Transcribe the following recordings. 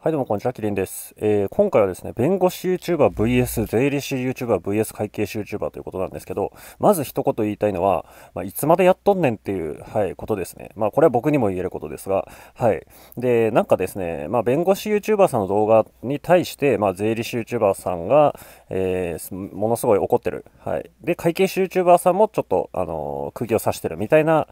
はい、どうも、こんにちは。キリンです。えー、今回はですね、弁護士 YouTuber VS 税理士 YouTuber VS 会計士 YouTuber ということなんですけど、まず一言言いたいのは、まあ、いつまでやっとんねんっていう、はい、ことですね。まあ、これは僕にも言えることですが、はい。で、なんかですね、まあ、弁護士 YouTuber さんの動画に対して、まあ、税理士 YouTuber さんが、えー、ものすごい怒ってる。はい。で、会計士 YouTuber さんもちょっと、あのー、釘を刺してるみたいな、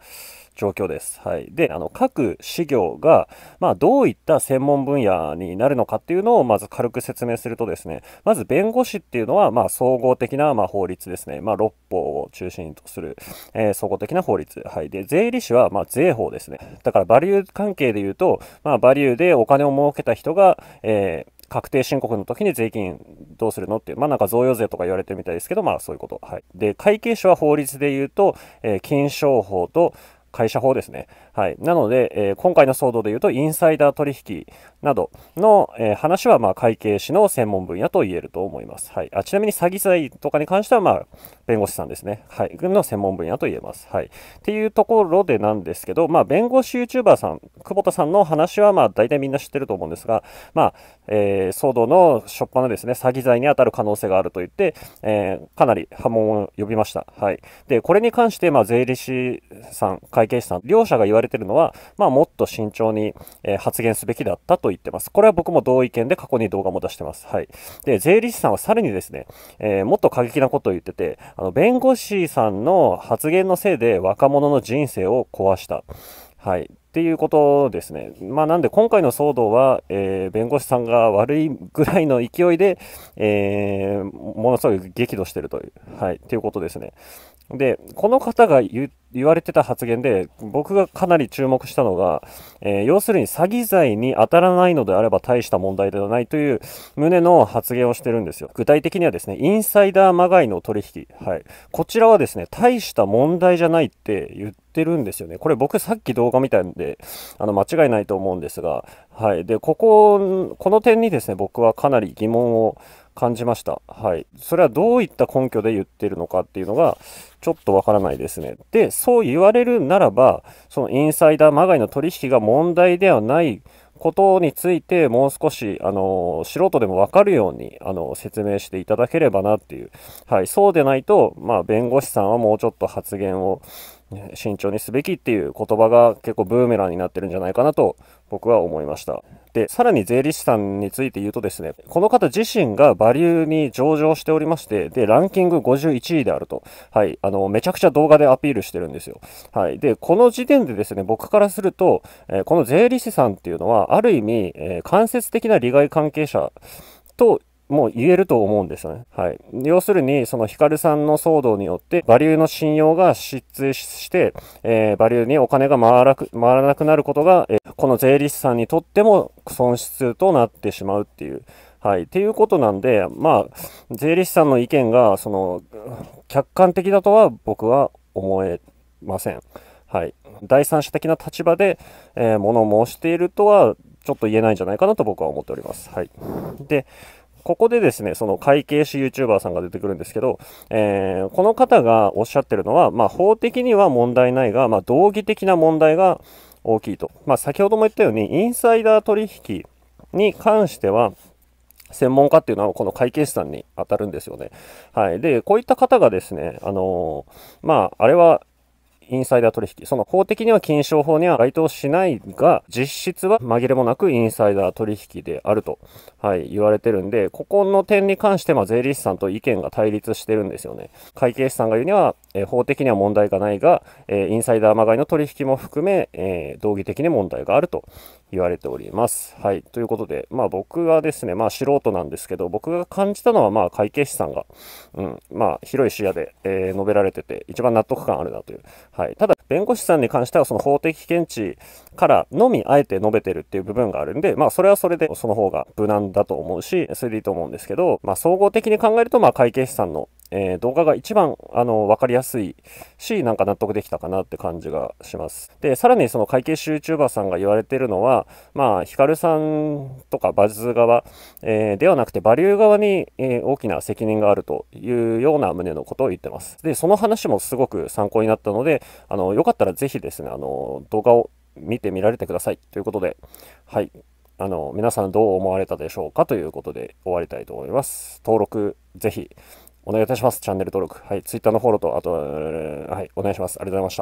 状況です。はい。で、あの、各事業が、まあ、どういった専門分野になるのかっていうのを、まず軽く説明するとですね、まず弁護士っていうのは、まあ、総合的な、まあ、法律ですね。まあ、六法を中心とする、えー、総合的な法律。はい。で、税理士は、まあ、税法ですね。だから、バリュー関係で言うと、まあ、バリューでお金を儲けた人が、えー確定申告の時に税金どうするのっていう、まあなんか贈与税とか言われてるみたいですけど、まあそういうこと。はい。で、会計士は法律で言うと、えー、金商法と、会社法ですね。はい。なので、えー、今回の騒動で言うと、インサイダー取引などの、えー、話は、まあ、会計士の専門分野と言えると思います。はい。あちなみに、詐欺罪とかに関しては、まあ、弁護士さんですね。はい。の専門分野と言えます。はい。っていうところでなんですけど、まあ、弁護士 YouTuber さん、久保田さんの話は、まあ、大体みんな知ってると思うんですが、まあ、えー、騒動の初っ端ですね、詐欺罪に当たる可能性があると言って、えかなり波紋を呼びました。はい。で、これに関して、まあ、税理士さん、会計士さん、両者が言われれてるのは、まあ、もっと慎重に、えー、発言すべきだったと言ってます。これは僕も同意見で過去に動画も出してます。はい。で、税理士さんはさらにですね、えー、もっと過激なことを言ってて、あの、弁護士さんの発言のせいで若者の人生を壊した。はい。っていうことですね。まあ、なんで今回の騒動は、えー、弁護士さんが悪いぐらいの勢いで、えー、ものすごい激怒してるという、はい、っていうことですね。で、この方が言われてた発言で、僕がかなり注目したのが、えー、要するに詐欺罪に当たらないのであれば大した問題ではないという旨の発言をしてるんですよ。具体的にはですね、インサイダーまがいの取引。はい。こちらはですね、大した問題じゃないって言ってるんですよね。これ僕さっき動画見たんで、あの、間違いないと思うんですが、はい。で、ここ、この点にですね、僕はかなり疑問を感じました。はい。それはどういった根拠で言ってるのかっていうのが、ちょっとわからないですね。で、そう言われるならば、そのインサイダーまがいの取引が問題ではないことについて、もう少し、あの、素人でもわかるように、あの、説明していただければなっていう。はい。そうでないと、まあ、弁護士さんはもうちょっと発言を、慎重にすべきっていう言葉が結構ブーメランになってるんじゃないかなと僕は思いました。で、さらに税理士さんについて言うとですね、この方自身がバリューに上場しておりまして、で、ランキング51位であると。はい。あの、めちゃくちゃ動画でアピールしてるんですよ。はい。で、この時点でですね、僕からすると、えー、この税理士さんっていうのは、ある意味、えー、間接的な利害関係者ともう言えると思うんですよね。はい。要するに、そのヒカルさんの騒動によって、バリューの信用が失墜して、えー、バリューにお金が回らく回らなくなることが、えー、この税理士さんにとっても損失となってしまうっていう。はい。っていうことなんで、まあ、税理士さんの意見が、その、客観的だとは僕は思えません。はい。第三者的な立場で、えー、物申しているとは、ちょっと言えないんじゃないかなと僕は思っております。はい。で、ここでですね、その会計士 YouTuber さんが出てくるんですけど、えー、この方がおっしゃってるのは、まあ、法的には問題ないが、まあ、道義的な問題が大きいと。まあ、先ほども言ったように、インサイダー取引に関しては、専門家っていうのはこの会計士さんに当たるんですよね。はい。で、こういった方がですね、あのー、まあ、あれはインサイダー取引。その法的には禁止法には該当しないが、実質は紛れもなくインサイダー取引であると、はい、言われてるんで、ここの点に関して、まあ、税理士さんと意見が対立してるんですよね。会計士さんが言うには、えー、法的には問題がないが、えー、インサイダーまがいの取引も含め、えー、道義的に問題があると言われております。はい。ということで、まあ僕はですね、まあ素人なんですけど、僕が感じたのは、まあ会計士さんが、うん、まあ広い視野で、え述べられてて、一番納得感あるなという、はい。ただ、弁護士さんに関しては、その法的見地からのみ、あえて述べてるっていう部分があるんで、まあ、それはそれで、その方が無難だと思うし、それでいいと思うんですけど、まあ、総合的に考えると、まあ、会計士さんのえー、動画が一番あの分かりやすいし、なんか納得できたかなって感じがします。で、さらにその会計士 YouTuber さんが言われてるのは、まあ、ヒカルさんとかバズ側、えー、ではなくてバリュー側に、えー、大きな責任があるというような旨のことを言ってます。で、その話もすごく参考になったので、あの、よかったらぜひですね、あの、動画を見てみられてくださいということで、はい。あの、皆さんどう思われたでしょうかということで終わりたいと思います。登録ぜひ。お願いいたします。チャンネル登録、はい、Twitter のフォローと、あと、はい、お願いします。ありがとうございました。